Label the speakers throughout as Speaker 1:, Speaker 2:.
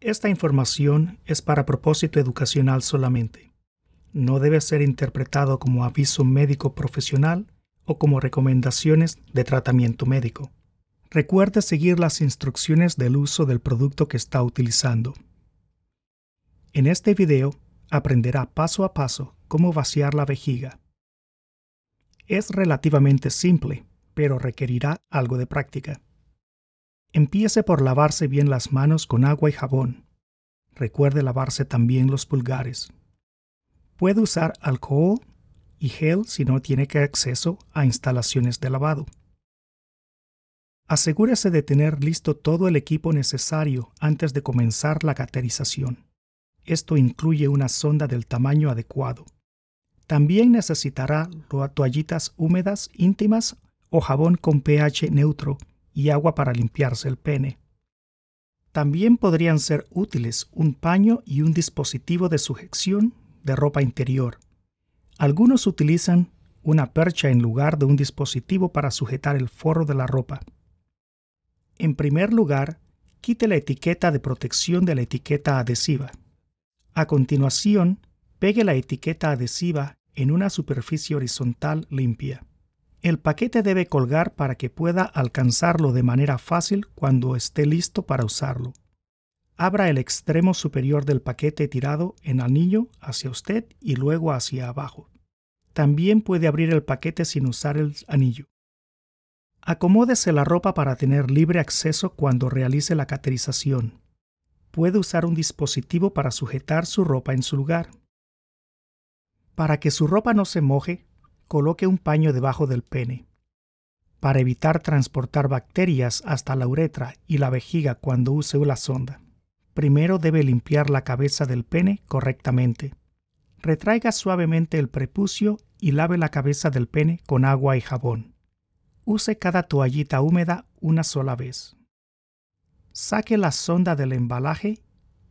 Speaker 1: Esta información es para propósito educacional solamente. No debe ser interpretado como aviso médico profesional o como recomendaciones de tratamiento médico. Recuerde seguir las instrucciones del uso del producto que está utilizando. En este video aprenderá paso a paso cómo vaciar la vejiga. Es relativamente simple, pero requerirá algo de práctica. Empiece por lavarse bien las manos con agua y jabón. Recuerde lavarse también los pulgares. Puede usar alcohol y gel si no tiene acceso a instalaciones de lavado. Asegúrese de tener listo todo el equipo necesario antes de comenzar la caterización. Esto incluye una sonda del tamaño adecuado. También necesitará toallitas húmedas íntimas o jabón con pH neutro y agua para limpiarse el pene. También podrían ser útiles un paño y un dispositivo de sujeción de ropa interior. Algunos utilizan una percha en lugar de un dispositivo para sujetar el forro de la ropa. En primer lugar, quite la etiqueta de protección de la etiqueta adhesiva. A continuación, pegue la etiqueta adhesiva en una superficie horizontal limpia. El paquete debe colgar para que pueda alcanzarlo de manera fácil cuando esté listo para usarlo. Abra el extremo superior del paquete tirado en anillo hacia usted y luego hacia abajo. También puede abrir el paquete sin usar el anillo. Acomódese la ropa para tener libre acceso cuando realice la caterización. Puede usar un dispositivo para sujetar su ropa en su lugar. Para que su ropa no se moje, coloque un paño debajo del pene. Para evitar transportar bacterias hasta la uretra y la vejiga cuando use la sonda, primero debe limpiar la cabeza del pene correctamente. Retraiga suavemente el prepucio y lave la cabeza del pene con agua y jabón. Use cada toallita húmeda una sola vez. Saque la sonda del embalaje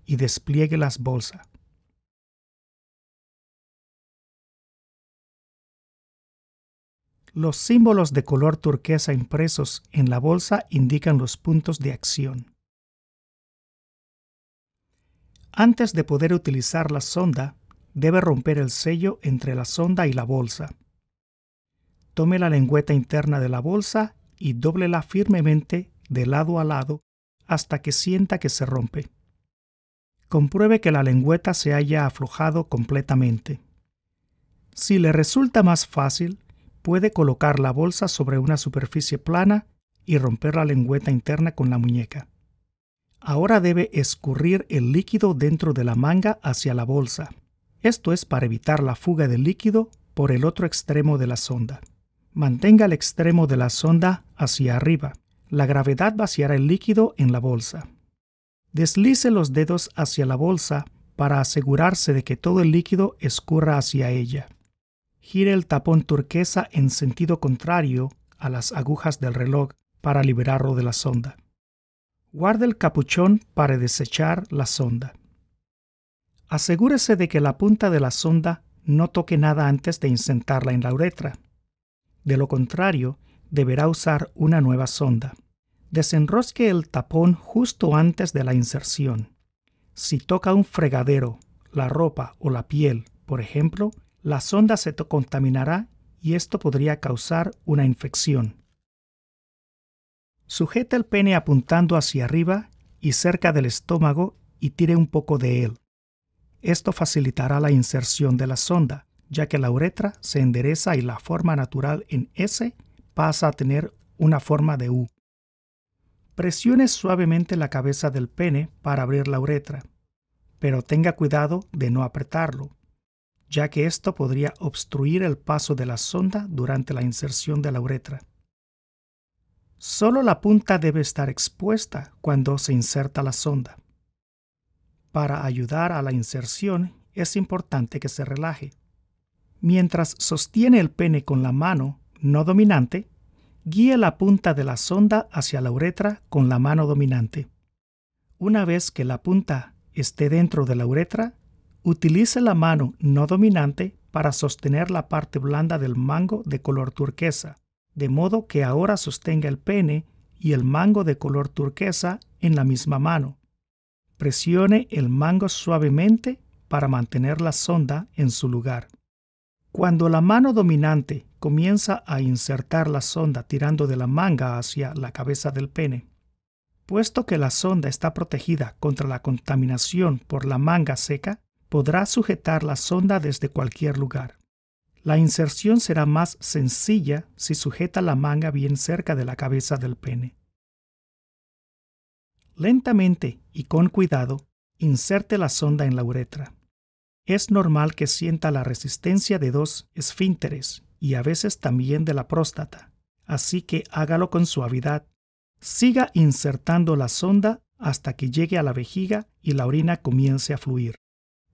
Speaker 1: y despliegue las bolsas. Los símbolos de color turquesa impresos en la bolsa indican los puntos de acción. Antes de poder utilizar la sonda, debe romper el sello entre la sonda y la bolsa. Tome la lengüeta interna de la bolsa y dóblela firmemente de lado a lado hasta que sienta que se rompe. Compruebe que la lengüeta se haya aflojado completamente. Si le resulta más fácil, Puede colocar la bolsa sobre una superficie plana y romper la lengüeta interna con la muñeca. Ahora debe escurrir el líquido dentro de la manga hacia la bolsa. Esto es para evitar la fuga del líquido por el otro extremo de la sonda. Mantenga el extremo de la sonda hacia arriba. La gravedad vaciará el líquido en la bolsa. Deslice los dedos hacia la bolsa para asegurarse de que todo el líquido escurra hacia ella gire el tapón turquesa en sentido contrario a las agujas del reloj para liberarlo de la sonda. Guarde el capuchón para desechar la sonda. Asegúrese de que la punta de la sonda no toque nada antes de insertarla en la uretra. De lo contrario, deberá usar una nueva sonda. Desenrosque el tapón justo antes de la inserción. Si toca un fregadero, la ropa o la piel, por ejemplo, la sonda se contaminará y esto podría causar una infección. Sujeta el pene apuntando hacia arriba y cerca del estómago y tire un poco de él. Esto facilitará la inserción de la sonda, ya que la uretra se endereza y la forma natural en S pasa a tener una forma de U. Presione suavemente la cabeza del pene para abrir la uretra, pero tenga cuidado de no apretarlo, ya que esto podría obstruir el paso de la sonda durante la inserción de la uretra. Solo la punta debe estar expuesta cuando se inserta la sonda. Para ayudar a la inserción es importante que se relaje. Mientras sostiene el pene con la mano no dominante, guíe la punta de la sonda hacia la uretra con la mano dominante. Una vez que la punta esté dentro de la uretra, Utilice la mano no dominante para sostener la parte blanda del mango de color turquesa, de modo que ahora sostenga el pene y el mango de color turquesa en la misma mano. Presione el mango suavemente para mantener la sonda en su lugar. Cuando la mano dominante comienza a insertar la sonda tirando de la manga hacia la cabeza del pene, puesto que la sonda está protegida contra la contaminación por la manga seca, podrá sujetar la sonda desde cualquier lugar. La inserción será más sencilla si sujeta la manga bien cerca de la cabeza del pene. Lentamente y con cuidado, inserte la sonda en la uretra. Es normal que sienta la resistencia de dos esfínteres y a veces también de la próstata, así que hágalo con suavidad. Siga insertando la sonda hasta que llegue a la vejiga y la orina comience a fluir.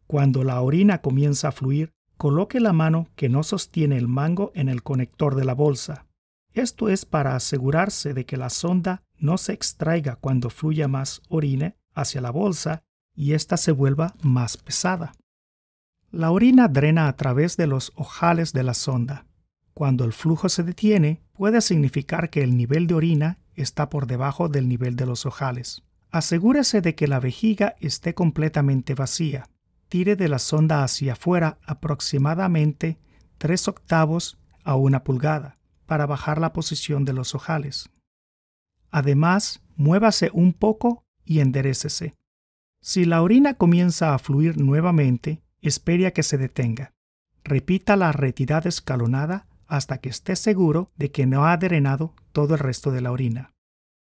Speaker 1: Cuando la orina comienza a fluir, coloque la mano que no sostiene el mango en el conector de la bolsa. Esto es para asegurarse de que la sonda no se extraiga cuando fluya más orina hacia la bolsa y ésta se vuelva más pesada. La orina drena a través de los ojales de la sonda. Cuando el flujo se detiene, puede significar que el nivel de orina está por debajo del nivel de los ojales. Asegúrese de que la vejiga esté completamente vacía tire de la sonda hacia afuera aproximadamente 3 octavos a una pulgada para bajar la posición de los ojales. Además, muévase un poco y enderecese. Si la orina comienza a fluir nuevamente, espere a que se detenga. Repita la retirada escalonada hasta que esté seguro de que no ha drenado todo el resto de la orina.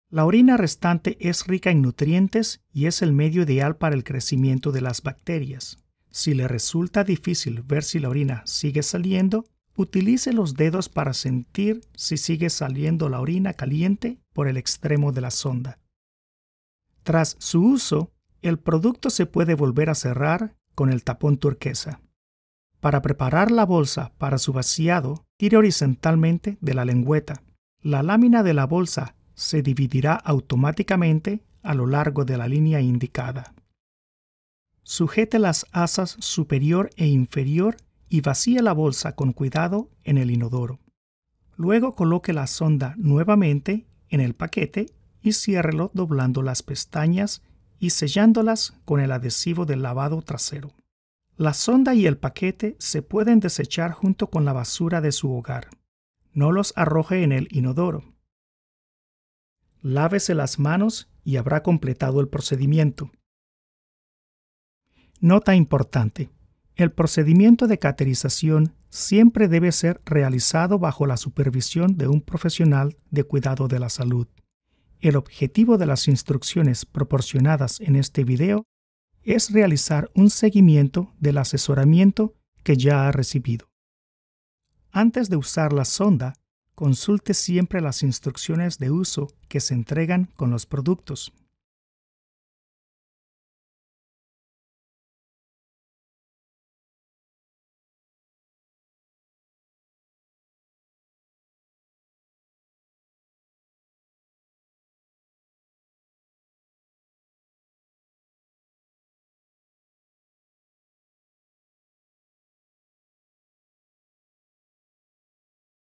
Speaker 1: La orina restante es rica en nutrientes y es el medio ideal para el crecimiento de las bacterias. Si le resulta difícil ver si la orina sigue saliendo, utilice los dedos para sentir si sigue saliendo la orina caliente por el extremo de la sonda. Tras su uso, el producto se puede volver a cerrar con el tapón turquesa. Para preparar la bolsa para su vaciado, tire horizontalmente de la lengüeta. La lámina de la bolsa se dividirá automáticamente a lo largo de la línea indicada. Sujete las asas superior e inferior y vacíe la bolsa con cuidado en el inodoro. Luego coloque la sonda nuevamente en el paquete y ciérrelo doblando las pestañas y sellándolas con el adhesivo del lavado trasero. La sonda y el paquete se pueden desechar junto con la basura de su hogar. No los arroje en el inodoro. Lávese las manos y habrá completado el procedimiento. Nota importante. El procedimiento de caterización siempre debe ser realizado bajo la supervisión de un profesional de cuidado de la salud. El objetivo de las instrucciones proporcionadas en este video es realizar un seguimiento del asesoramiento que ya ha recibido. Antes de usar la sonda, consulte siempre las instrucciones de uso que se entregan con los productos.